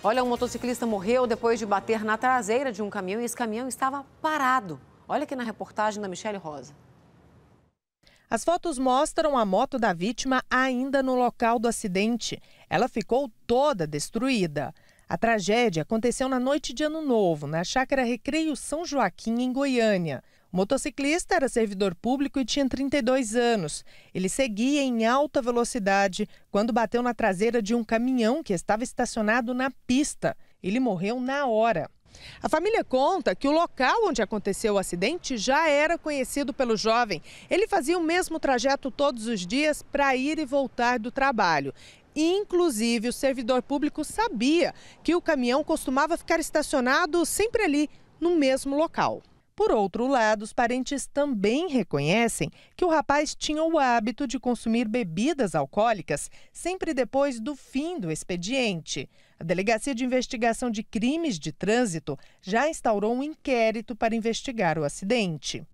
Olha, um motociclista morreu depois de bater na traseira de um caminhão e esse caminhão estava parado. Olha aqui na reportagem da Michelle Rosa. As fotos mostram a moto da vítima ainda no local do acidente. Ela ficou toda destruída. A tragédia aconteceu na noite de Ano Novo, na chácara Recreio São Joaquim, em Goiânia. O motociclista era servidor público e tinha 32 anos. Ele seguia em alta velocidade quando bateu na traseira de um caminhão que estava estacionado na pista. Ele morreu na hora. A família conta que o local onde aconteceu o acidente já era conhecido pelo jovem. Ele fazia o mesmo trajeto todos os dias para ir e voltar do trabalho. Inclusive, o servidor público sabia que o caminhão costumava ficar estacionado sempre ali, no mesmo local. Por outro lado, os parentes também reconhecem que o rapaz tinha o hábito de consumir bebidas alcoólicas sempre depois do fim do expediente. A Delegacia de Investigação de Crimes de Trânsito já instaurou um inquérito para investigar o acidente.